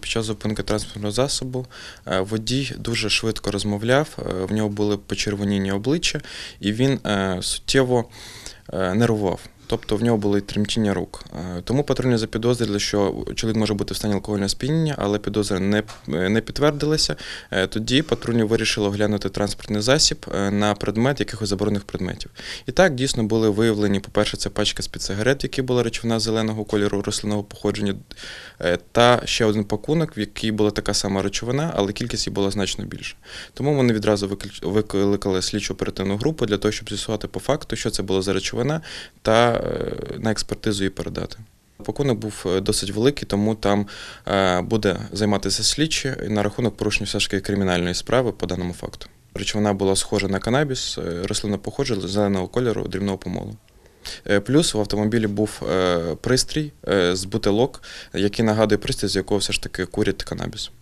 Під час зупинки транспортного засобу е, водій дуже швидко розмовляв, е, в нього були почервоніння обличчя, і він е, суттєво Е, нервував. Тобто в нього були тремтіння рук. Е, тому патрульні запідозрили, що чоловік може бути в стані алкогольного сп'яніння, але підозри не е, не підтвердилися. Тоді патрульні вирішили оглянути транспортний засіб на предмет якихось заборонених предметів. І так дійсно були виявлені, по-перше, це пачка з-під сигарет, які була речовина зеленого кольору рослинного походження, та ще один пакунок, в якій була така сама речовина, але кількість її була значно більше. Тому вони відразу викликали слідчу оперативну групу для того, щоб з'ясувати по факту, що це було за речовина сировина та е, на експертизу її передати. Поконок був е, досить великий, тому там е, буде займатися слідчі на рахунок порушення все ж таки кримінальної справи по даному факту. Речовина була схожа на канабіс, рослина походження зеленого кольору дрібного помолу. Плюс в автомобілі був пристрій з бутилок, який нагадує пристрій, з якого все ж таки курять канабіс.